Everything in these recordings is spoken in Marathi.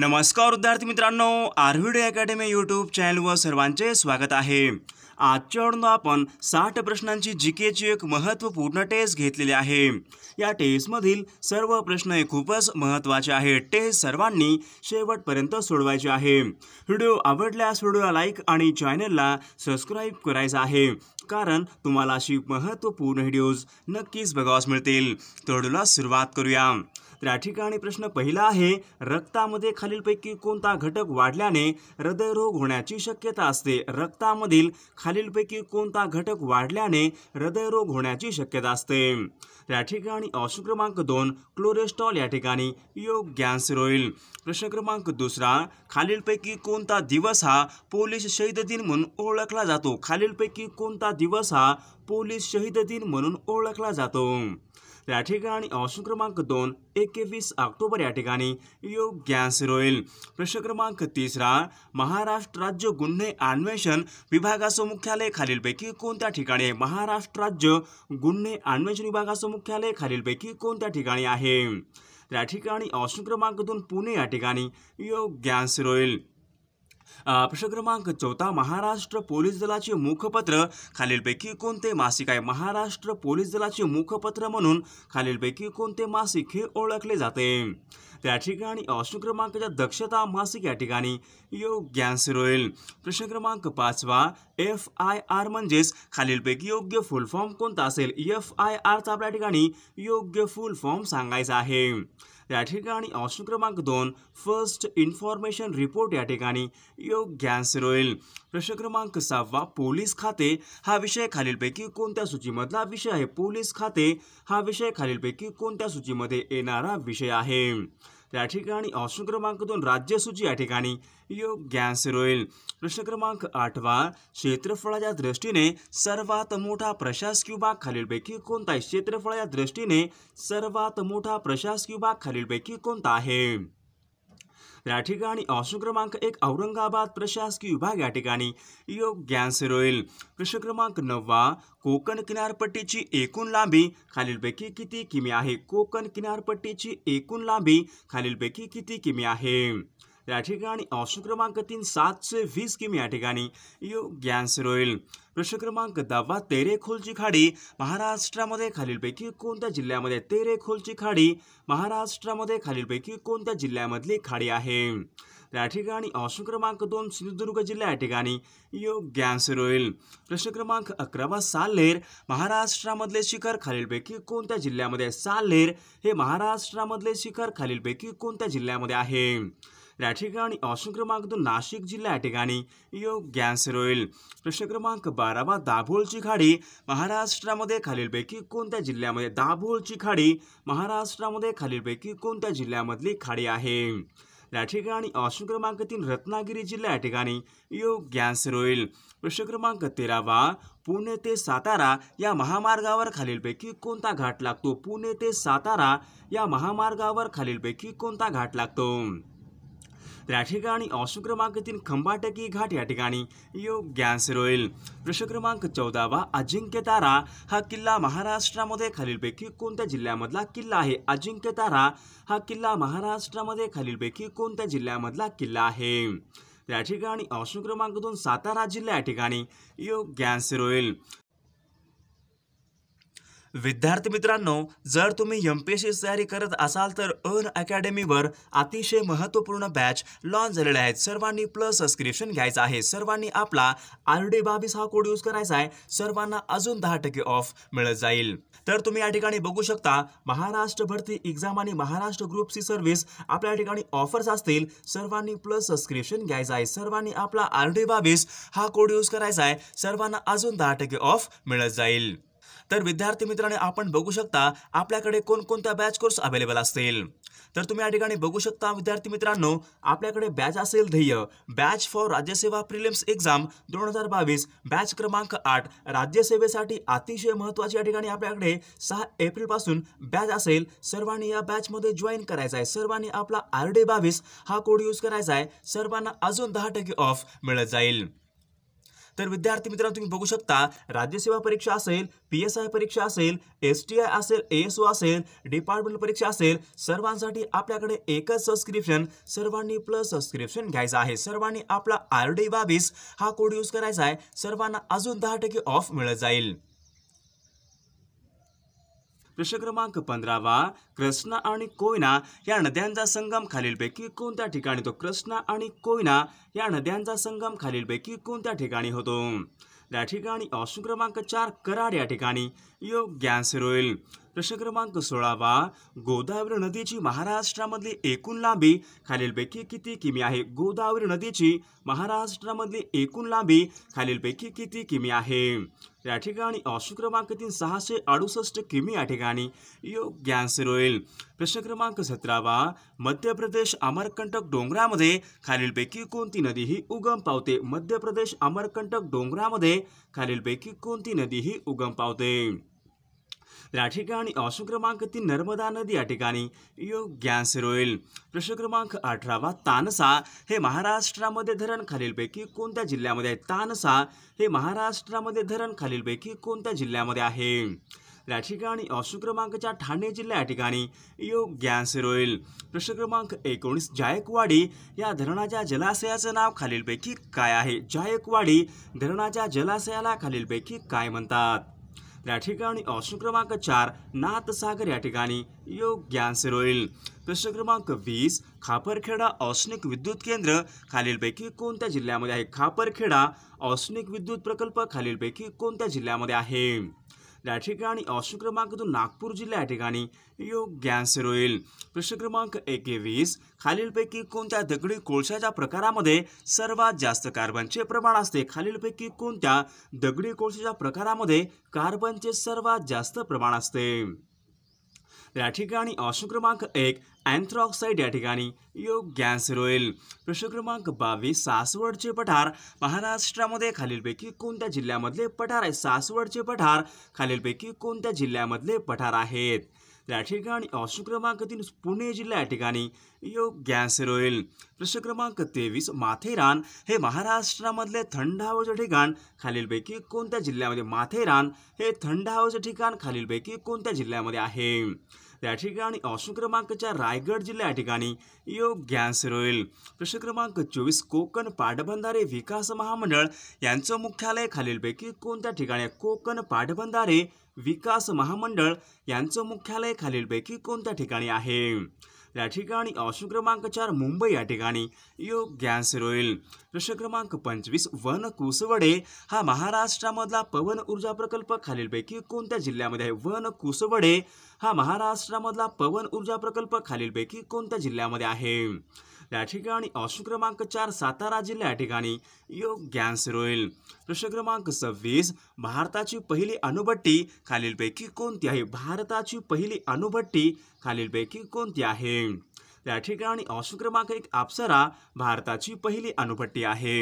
नमस्कार विद्यार्थी मित्रांनो आरव्हीडी अकॅडमी यूट्यूब चॅनलवर सर्वांचे स्वागत आहे आजच्या आपण साठ प्रश्नांची जी केची एक महत्त्वपूर्ण टेस्ट घेतलेली आहे या टेस्टमधील सर्व प्रश्न हे खूपच महत्त्वाचे आहेत टेस्ट सर्वांनी शेवटपर्यंत सोडवायचे आहे व्हिडिओ आवडल्यास व्हिडिओला लाईक आणि चॅनलला सबस्क्राईब करायचं आहे कारण तुम्हाला अशी महत्त्वपूर्ण व्हिडिओज नक्कीच बघावास मिळतील तर सुरुवात करूया त्या ठिकाणी प्रश्न पहिला आहे रक्तामध्ये खालीलपैकी कोणता घटक वाढल्याने हृदयरोग होण्याची शक्यता असते रक्तामधील खालीलपैकी कोणता घटक वाढल्याने हृदयरोग होण्याची शक्यता असते त्या ठिकाणी ऑप्शन क्रमांक दोन क्लोरेस्टॉल या ठिकाणी योग्य आन्सर होईल प्रश्न क्रमांक दुसरा खालीलपैकी कोणता दिवस हा पोलीस शहीद दिन म्हणून ओळखला जातो खालीलपैकी कोणता दिवस हा पोलीस शहीद दिन म्हणून ओळखला जातो त्या ठिकाणी ऑप्शन क्रमांक दोन एकवीस ऑक्टोबर या ठिकाणी योग होईल प्रश्न क्रमांक तिसरा महाराष्ट्र राज्य गुन्हे अन्वेषण विभागाचं मुख्यालय खालीलपैकी कोणत्या ठिकाणी आहे महाराष्ट्र राज्य गुन्हे अन्वेषण विभागाचं मुख्यालय खालीलपैकी कोणत्या ठिकाणी आहे त्या ठिकाणी ऑप्शन क्रमांक दोन पुणे या ठिकाणी गॅस होईल प्रश्न क्रमांक चौथा महाराष्ट्र पोलीस दलाचे मुखपत्र खालीलपैकी कोणते मासिक आहे महाराष्ट्र पोलीस दलाचे मुखपत्र म्हणून खालीलपैकी कोणते मासिक हे ओळखले जाते त्या ठिकाणी ऑप्शन क्रमांकाच्या दक्षता मासिक या ठिकाणी योग्य आन्सर होईल प्रश्न क्रमांक पाचवा एफ आय आर म्हणजेच खालीलपैकी योग्य फुल फॉर्म कोणता असेल एफ आय आरचा आपल्या ठिकाणी योग्य फुल फॉर्म सांगायचा आहे या ठिकाणी ऑप्शन क्रमांक दोन फर्स्ट इन्फॉर्मेशन रिपोर्ट या ठिकाणी योग्य आन्सर होईल प्रश्न क्रमांक सहावा पोलीस खाते हा विषय खालीलपैकी कोणत्या सूचीमधला विषय आहे पोलीस खाते हा विषय खालीलपैकी कोणत्या सूचीमध्ये येणारा विषय आहे त्या ठिकाणी ऑप्शन क्रमांक दोन राज्यसूची या ठिकाणी गॅस होईल प्रश्न क्रमांक आठवा क्षेत्रफळाच्या दृष्टीने सर्वात मोठा प्रशासकीय भाग खालीलपैकी कोणता आहे क्षेत्रफळाच्या दृष्टीने सर्वात मोठा प्रशासकीय भाग खालीलपैकी कोणता आहे या ठिकाणी ऑप्शन क्रमांक एक औरंगाबाद प्रशासकीय विभाग या ठिकाणी योग्य आन्सर होईल प्रश्न क्रमांक नववा कोकण किनारपट्टीची एकूण लांबी खालीलपैकी किती किमी आहे कोकण किनारपट्टीची एकूण लांबी खालीलपैकी किती किमी आहे या ठिकाणी ऑप्शन क्रमांक तीन सातशे वीस किमी या ठिकाणी योग्य आन्सर होईल प्रश्न क्रमांक दहावा तेरेखोलची खाडी महाराष्ट्रामध्ये खालीलपैकी कोणत्या जिल्ह्यामध्ये तेरेखोलची खाडी महाराष्ट्रामध्ये खालीलपैकी कोणत्या जिल्ह्यामधली खाडी आहे त्या ठिकाणी ऑप्शन क्रमांक दोन सिंधुदुर्ग जिल्हा या ठिकाणी योग्य आन्सर होईल प्रश्न क्रमांक अकरावा सालेर महाराष्ट्रामधले शिखर खालीलपैकी कोणत्या जिल्ह्यामध्ये सालेर हे महाराष्ट्रामधले शिखर खालीलपैकी कोणत्या जिल्ह्यामध्ये आहे या ठिकाणी ऑप्शन क्रमांक दोन नाशिक जिल्हा या ठिकाणी योग गॅस होईल प्रश्न क्रमांक बारावा दाभोळची खाडी महाराष्ट्रामध्ये खालीलपैकी कोणत्या जिल्ह्यामध्ये दाभोळची खाडी महाराष्ट्रामध्ये खालीलपैकी कोणत्या जिल्ह्यामधली खाडी आहे या ठिकाणी ऑप्शन क्रमांक तीन रत्नागिरी जिल्हा या ठिकाणी योग गॅस होईल प्रश्न क्रमांक तेरावा पुणे ते सातारा या महामार्गावर खालीलपैकी कोणता घाट लागतो पुणे ते सातारा या महामार्गावर खालीलपैकी कोणता घाट लागतो त्या ठिकाणी ऑशू क्रमांक तीन खंबाटकी घाट या ठिकाणी योग रोईल प्रश्न क्रमांक चौदावा अजिंक्य तारा हा किल्ला महाराष्ट्रामध्ये खालीलपैकी कोणत्या जिल्ह्यामधला किल्ला आहे अजिंक्य तारा हा किल्ला महाराष्ट्रामध्ये खालीलपैकी कोणत्या जिल्ह्यामधला किल्ला आहे त्या ठिकाणी अशोक क्रमांक दोन सातारा जिल्हा या ठिकाणी योग रोईल विद्यार्थी मित्रांनो जर तुम्ही एम पी एस सी तयारी करत असाल तर अन अकॅडमीवर अतिशय महत्त्वपूर्ण बॅच लॉन्च झालेले आहेत सर्वांनी प्लस सबस्क्रिप्शन घ्यायचं आहे सर्वांनी आपला आर डी बावीस हा कोड यूज करायचा आहे सर्वांना अजून दहा टक्के ऑफ मिळत जाईल तर तुम्ही या ठिकाणी बघू शकता महाराष्ट्र भरती एक्झाम आणि महाराष्ट्र ग्रुपची सर्व्हिस आपल्या ठिकाणी ऑफर्स असतील सर्वांनी प्लस सबस्क्रिप्शन घ्यायचं आहे सर्वांनी आपला आर डी बावीस हा कोड यूज करायचा आहे सर्वांना अजून दहा टक्के ऑफ मिळत जाईल तर विद्यार्थी मित्रांनो आपण बघू शकता आपल्याकडे कोणकोणत्या बॅच कोर्स अवेलेबल असतील तर तुम्ही या ठिकाणी बघू शकता विद्यार्थी मित्रांनो आपल्याकडे बॅच असेल ध्येय batch for Rajyaseva prelims exam दोन हजार बावीस बॅच क्रमांक आठ राज्यसेवेसाठी अतिशय महत्त्वाची या ठिकाणी आपल्याकडे सहा एप्रिलपासून बॅच असेल सर्वांनी या बॅचमध्ये जॉईन करायचा आहे सर्वांनी आपला आर डे बावीस हा कोड यूज करायचा आहे सर्वांना अजून दहा टक्के ऑफ मिळत जाईल तर विद्यार्थी मित्रांनो तुम्ही बघू शकता राज्यसेवा परीक्षा असेल पी एस आय परीक्षा असेल एस टी आय असेल एस ओ असेल डिपार्टमेंटल परीक्षा असेल सर्वांसाठी आपल्याकडे एकच सबस्क्रिप्शन सर्वांनी प्लस सबस्क्रिप्शन घ्यायचं आहे सर्वांनी आपला आर डी बावीस हा कोड यूज करायचा आहे सर्वांना अजून दहा टक्के ऑफ मिळत जाईल प्रश्न क्रमांक पंधरावा कृष्णा आणि कोयना या नद्यांचा संगम खालीलपैकी कोणत्या ठिकाणी तो कृष्णा आणि कोयना या नद्यांचा संगम खालीलपैकी कोणत्या ठिकाणी होतो त्या ठिकाणी ऑप्शन क्रमांक चार कराड या ठिकाणी योग गॅस होईल प्रश्न क्रमांक सोळावा गोदावरी नदीची महाराष्ट्रामधली एकूण लांबी खालीलपैकी किती किमी आहे गोदावरी नदीची महाराष्ट्रामधली एकूण लांबी खालीलपैकी किती किमी आहे या ठिकाणी ऑप्शन क्रमांक तीन सहाशे अडुसष्ट किमी या ठिकाणी योग्य आन्सर होईल प्रश्न क्रमांक सतरावा मध्य प्रदेश अमरकंटक डोंगरामध्ये खालीलपैकी कोणती नदी ही उगम पावते मध्य प्रदेश अमरकंटक डोंगरामध्ये खालीलपैकी कोणती नदी ही उगम पावते राठिकाणी या ठिकाणी ऑप्शन क्रमांक तीन नर्मदा नदी या ठिकाणी योग्य आन्सर होईल प्रश्न क्रमांक अठरावा तानसा हे महाराष्ट्रामध्ये धरण खालीलपैकी कोणत्या जिल्ह्यामध्ये आहे तानसा हे महाराष्ट्रामध्ये धरण खालीलपैकी कोणत्या जिल्ह्यामध्ये आहे या ठिकाणी ऑप्शन क्रमांकच्या ठाणे जिल्हा या ठिकाणी योग्य आन्सर होईल प्रश्न क्रमांक एकोणीस जायकवाडी या धरणाच्या जलाशयाचं नाव खालीलपैकी काय आहे जायकवाडी धरणाच्या जलाशयाला खालीलपैकी काय म्हणतात त्या ठिकाणी ऑप्शन क्रमांक चार नाथसागर या ठिकाणी योग्य आन्सर होईल प्रश्न क्रमांक वीस खापरखेडा औष्णिक विद्युत केंद्र खालीलपैकी कोणत्या जिल्ह्यामध्ये आहे खापरखेडा औष्णिक विद्युत प्रकल्प खालीलपैकी कोणत्या जिल्ह्यामध्ये आहे या ठिकाणी ऑप्शन क्रमांक दोन नागपूर जिल्हा या ठिकाणी योग्य होईल प्रश्न क्रमांक एकवीस खालीलपैकी कोणत्या दगडी कोळशाच्या प्रकारामध्ये सर्वात जास्त कार्बनचे प्रमाण असते खालीलपैकी कोणत्या दगडी कोळशाच्या प्रकारामध्ये कार्बनचे सर्वात जास्त प्रमाण असते त्या ठिकाणी ऑप्शन क्रमांक एक अँथ्रॉक्साईड या ठिकाणी योग गॅस होईल प्रश्न क्रमांक बावीस सासवडचे पठार महाराष्ट्रामध्ये खालीलपैकी कोणत्या जिल्ह्यामधले पठार आहे सासवडचे पठार खालीलपैकी कोणत्या जिल्ह्यामधले पठार आहेत त्या ठिकाणी ऑप्शन क्रमांक तीन पुणे जिल्हा या ठिकाणी योग गॅस होईल प्रश्न क्रमांक तेवीस माथेरान हे महाराष्ट्रामधले थंड हवेचे ठिकाण खालीलपैकी कोणत्या जिल्ह्यामध्ये माथेरान हे थंड हवेचे ठिकाण खालीलपैकी कोणत्या जिल्ह्यामध्ये आहे त्या ठिकाणी ऑप्शन क्रमांकच्या रायगड जिल्हा या ठिकाणी योग आन्सर होईल प्रश्न क्रमांक चोवीस कोकण पाटबंधारे विकास महामंडळ यांचं मुख्यालय खालीलपैकी कोणत्या ठिकाणी कोकण पाटबंधारे विकास महामंडळ यांचं मुख्यालय खालीलपैकी कोणत्या ठिकाणी आहे त्या ठिकाणी ऑप्शन क्रमांक चार मुंबई या ठिकाणी योग आन्सर होईल प्रश्न क्रमांक पंचवीस वन कुसवडे हा महाराष्ट्रामधला पवन ऊर्जा प्रकल्प खालीलपैकी कोणत्या जिल्ह्यामध्ये आहे वन कुसवडे हा महाराष्ट्रामधला पवन ऊर्जा प्रकल्प खालीलपैकी कोणत्या जिल्ह्यामध्ये आहे त्या ठिकाणी ऑप्शन क्रमांक चार सातारा जिल्हा या ठिकाणी योग आन्सर होईल प्रश्न क्रमांक सव्वीस भारताची पहिली अणुभट्टी खालीलपैकी कोणती आहे भारताची पहिली अणुभट्टी खालीलपैकी कोणती आहे त्या ठिकाणी ऑप्शन क्रमांक एक अप्सरा भारताची पहिली अणुभट्टी आहे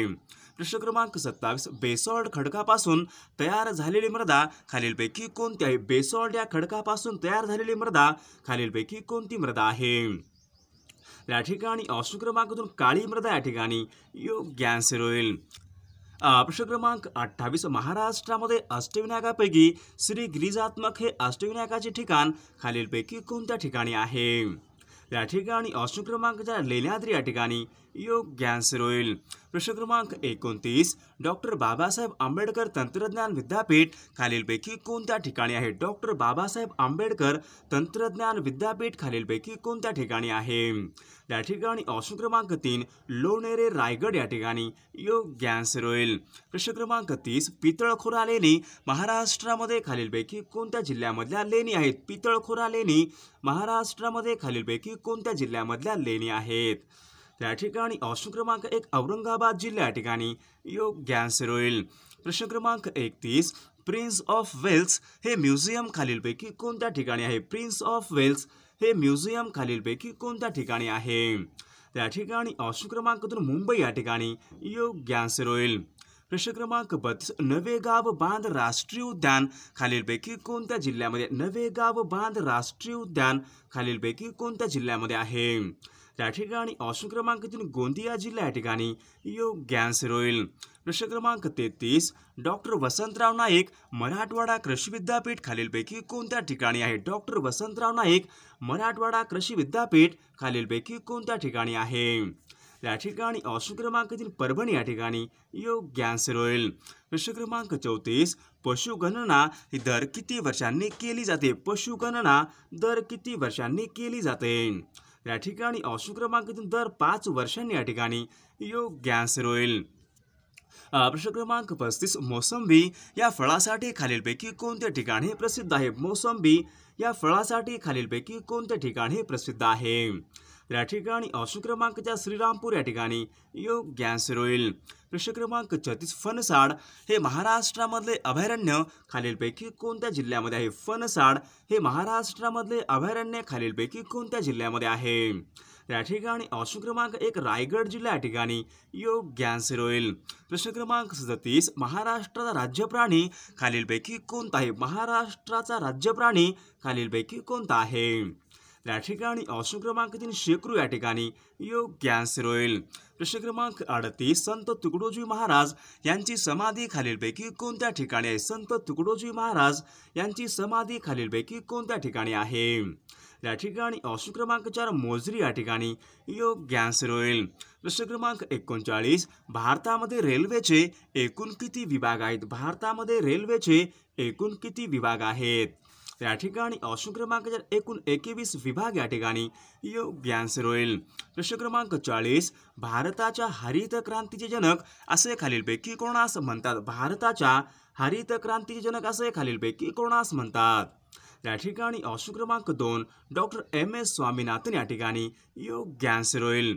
प्रश्न क्रमांक सत्तावीस बेसॉल्ट खडकापासून तयार झालेली मृदा खालीलपैकी कोणती आहे बेसॉल्ट या खडकापासून तयार झालेली मृदा खालीलपैकी कोणती मृदा आहे या ठिकाणी ऑप्शन काळी मृदा या ठिकाणी योग्य आन्सर होईल अपशुक्रमांक क्रमांक अठ्ठावीस महाराष्ट्रामध्ये अष्टविनायकापैकी श्री गिरिजात्मक हे अष्टविनायकाचे ठिकाण खालीलपैकी कोणत्या ठिकाणी आहे या ठिकाणी ऑप्शन क्रमांक ज्या लेण्याद्री या ठिकाणी योग गॅन्सर होईल प्रश्न क्रमांक एकोणतीस डॉक्टर बाबासाहेब आंबेडकर तंत्रज्ञान विद्यापीठ खालीलपैकी कोणत्या ठिकाणी आहे डॉक्टर बाबासाहेब आंबेडकर तंत्रज्ञान विद्यापीठ खालीलपैकी कोणत्या ठिकाणी आहे त्या ठिकाणी ऑप्शन क्रमांक तीन लोणेरे रायगड या ठिकाणी योग आन्सर होईल प्रश्न क्रमांक तीस पितळखोरा लेणी महाराष्ट्रामध्ये खालीलपैकी कोणत्या जिल्ह्यामधल्या लेणी आहेत पितळखोरा लेणी महाराष्ट्रामध्ये खालीलपैकी कोणत्या जिल्ह्यामधल्या लेणी आहेत त्या ठिकाणी ऑप्शन क्रमांक एक औरंगाबाद जिल्ह्या ठिकाणी योग्य आन्सर होईल प्रश्न क्रमांक एकतीस प्रिन्स ऑफ वेल्स हे म्युझियम खालीलपैकी कोणत्या ठिकाणी आहे प्रिन्स ऑफ वेल्स हे म्युझियम खालीलपैकी कोणत्या ठिकाणी आहे त्या ठिकाणी ऑप्शन क्रमांक दोन मुंबई या ठिकाणी योग्य आन्सर होईल प्रश्न क्रमांक बत्तीस नवेगाव बांध राष्ट्रीय उद्यान खालीलपैकी कोणत्या जिल्ह्यामध्ये नवेगाव बांध राष्ट्रीय उद्यान खालीलपैकी कोणत्या जिल्ह्यामध्ये आहे त्या ठिकाणी ऑप्शन क्रमांक तीन गोंदिया जिल्हा या ठिकाणी योग्य होईल प्रश्न क्रमांक तेहतीस डॉक्टर वसंतराव नाईक मराठवाडा कृषी विद्यापीठ खालीलपैकी कोणत्या ठिकाणी आहे डॉक्टर वसंतराव नाईक मराठवाडा कृषी विद्यापीठ खालीलपैकी कोणत्या ठिकाणी आहे त्या ठिकाणी ऑप्शन क्रमांक तीन परभणी या ठिकाणी योग होईल प्रश्न क्रमांक चौतीस पशुगणना ही दर किती वर्षांनी केली जाते पशुगणना दर किती वर्षांनी केली जाते या ठिकाणी अशु क्रमांकातून दर पाच वर्षांनी या ठिकाणी योग होईल प्रश्न क्रमांक पस्तीस मोसंबी या फळासाठी खालीलपैकी कोणत्या ठिकाणी प्रसिद्ध आहे मोसंबी या फळासाठी खालीलपैकी कोणत्या ठिकाणी प्रसिद्ध आहे या ठिकाणी क्रमांक ज्या श्रीरामपूर या ठिकाणी योग आन्सर होईल प्रश्न क्रमांक छत्तीस फनसाड हे महाराष्ट्रामधले अभयारण्य खालीलपैकी कोणत्या जिल्ह्यामध्ये आहे फनसाड हे महाराष्ट्रामधले अभयारण्य खालीलपैकी कोणत्या जिल्ह्यामध्ये आहे या ठिकाणी ऑप्शन क्रमांक एक रायगड जिल्हा या ठिकाणी योग आन्सर होईल प्रश्न क्रमांक सदतीस महाराष्ट्राचा राज्यप्राणी खालीलपैकी कोणता आहे महाराष्ट्राचा राज्यप्राणी खालीलपैकी कोणता आहे त्या ठिकाणी ऑप्शन क्रमांक तीन शेकरू या ठिकाणी योग गॅस होईल प्रश्न क्रमांक अडतीस संत तुकडोजी महाराज यांची समाधी खालीलपैकी कोणत्या ठिकाणी आहे संत तुकडोजी महाराज यांची समाधी खालीलपैकी कोणत्या ठिकाणी आहे या ठिकाणी ऑप्शन क्रमांक चार मोजरी या ठिकाणी योग गॅस होईल प्रश्न क्रमांक एकोणचाळीस भारतामध्ये रेल्वेचे एकूण किती विभाग आहेत भारतामध्ये रेल्वेचे एकूण किती विभाग आहेत त्या ठिकाणी ऑप्शन क्रमांक जर एकूण एकवीस विभाग या ठिकाणी योग्य आन्सर होईल प्रश्न क्रमांक चाळीस भारताच्या हरित क्रांतीचे जनक असे खालीलपैकी कोणास म्हणतात भारताच्या हरित क्रांतीचे जनक असे खालीलपैकी कोणास म्हणतात त्या ठिकाणी ऑप्शन क्रमांक दोन डॉक्टर एम एस स्वामीनाथन या ठिकाणी योग्य आन्सर होईल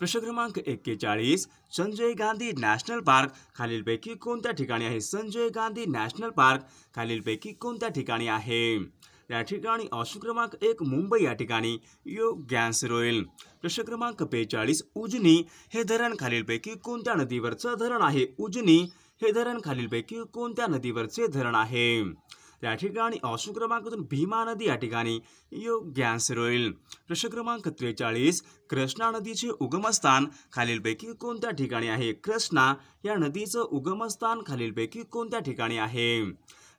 प्रश्न क्रमांक एक्केचाळीस संजय गांधी नॅशनल पार्क खालीलपैकी कोणत्या ठिकाणी आहे संजय गांधी नॅशनल पार्क खालीलपैकी कोणत्या ठिकाणी आहे या ठिकाणी ऑप्शन क्रमांक एक मुंबई या ठिकाणी गॅस रोईल प्रश्न क्रमांक बेचाळीस उजनी हे धरण खालीलपैकी कोणत्या नदीवरचं धरण आहे उजनी हे धरण खालीलपैकी कोणत्या नदीवरचे धरण आहे त्या ठिकाणी ऑप्शन क्रमांकातून भीमा नदी या ठिकाणी योग्य आन्सर होईल प्रश्न क्रमांक त्रेचाळीस कृष्णा नदीचे उगमस्थान खालीलपैकी कोणत्या ठिकाणी आहे कृष्णा या नदीचं उगमस्थान खालीलपैकी कोणत्या ठिकाणी आहे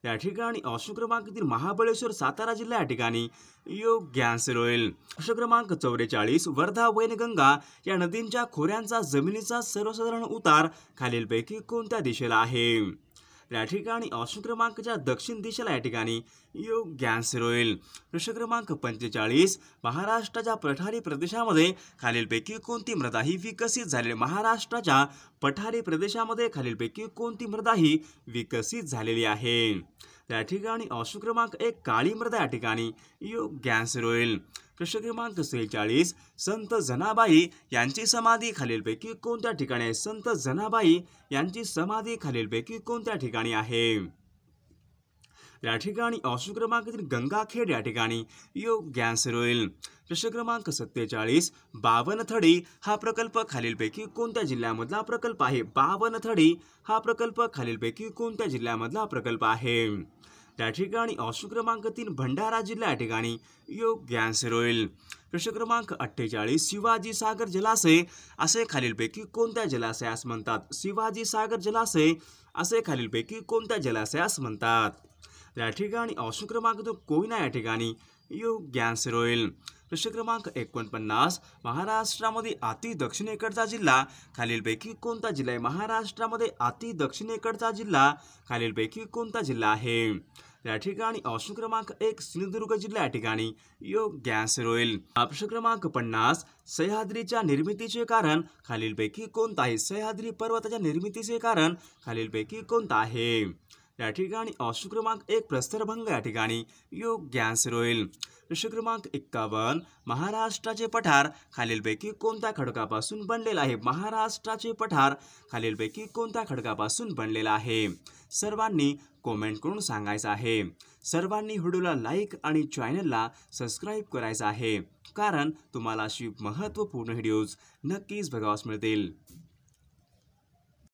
या ठिकाणी ऑप्शन क्रमांकातील महाबळेश्वर सातारा जिल्हा या ठिकाणी योग्य आन्सर होईल प्रश्न क्रमांक चौवेचाळीस वर्धा वैनगंगा या नदींच्या खोऱ्यांचा जमिनीचा सर्वसाधारण उतार खालीलपैकी कोणत्या दिशेला आहे या ठिकाणी ऑप्शन क्रमांकच्या दक्षिण दिशेला या ठिकाणी योग आन्सर होईल प्रश्न क्रमांक पंचेचाळीस महाराष्ट्राच्या पठारी प्रदेशामध्ये खालीलपैकी कोणती मृदा ही विकसित झालेली महाराष्ट्राच्या पठारी प्रदेशामध्ये खालीलपैकी कोणती मृदा ही विकसित झालेली आहे त्या ठिकाणी अशु क्रमांक एक काळी मृदा या ठिकाणी योग्यांसर होईल प्रश्न क्रमांक सेहेचाळीस संत जनाबाई यांची समाधी खालीलपैकी कोणत्या ठिकाणी आहे संत जनाबाई यांची समाधी खालीलपैकी कोणत्या ठिकाणी आहे या ठिकाणी ऑप्शन क्रमांक तीन गंगाखेड या ठिकाणी योग्य आन्सर होईल प्रश्न क्रमांक सत्तेचाळीस बावनथडी हा प्रकल्प खालीलपैकी कोणत्या जिल्ह्यामधला प्रकल्प आहे बावनथडी हा प्रकल्प खालीलपैकी कोणत्या जिल्ह्यामधला प्रकल्प आहे त्या ठिकाणी ऑप्शन क्रमांक तीन भंडारा जिल्हा या ठिकाणी योग्य आन्सर होईल प्रश्न क्रमांक अठ्ठेचाळीस शिवाजी सागर जलाशय असे खालीलपैकी कोणत्या जलाशयास म्हणतात शिवाजी सागर जलाशय असे खालीलपैकी कोणत्या जलाशयास म्हणतात त्या या ठिकाणी ऑप्शन क्रमांक तो कोयना या ठिकाणी योग आन्सर होईल प्रश्न क्रमांक एकोणपन्नास महाराष्ट्रामध्ये अति दक्षिणेकडचा जिल्हा खालीलपैकी कोणता जिल्हा आहे महाराष्ट्रामध्ये अति दक्षिणेकडचा जिल्हा खालीलपैकी कोणता जिल्हा आहे या ठिकाणी ऑप्शन क्रमांक एक सिंधुदुर्ग जिल्हा या ठिकाणी योग गॅस होईल ऑप्शन क्रमांक पन्नास सह्याद्रीच्या निर्मितीचे कारण खालीलपैकी कोणता आहे सह्याद्री पर्वताच्या निर्मितीचे कारण खालीलपैकी कोणता आहे या ठिकाणी ऑप्शन क्रमांक एक प्रस्तरभंग या ठिकाणी योग्यांसर होईल प्रश्न क्रमांक एक्कावन्न महाराष्ट्राचे पठार खालीलपैकी कोणत्या खडकापासून बनलेलं आहे महाराष्ट्राचे पठार खालीलपैकी कोणत्या खडकापासून बनलेला आहे सर्वांनी कॉमेंट करून सांगायचं आहे सर्वांनी व्हिडिओला लाईक आणि चॅनलला सबस्क्राईब करायचं आहे कारण तुम्हाला अशी महत्त्वपूर्ण व्हिडिओज नक्कीच बघावास मिळतील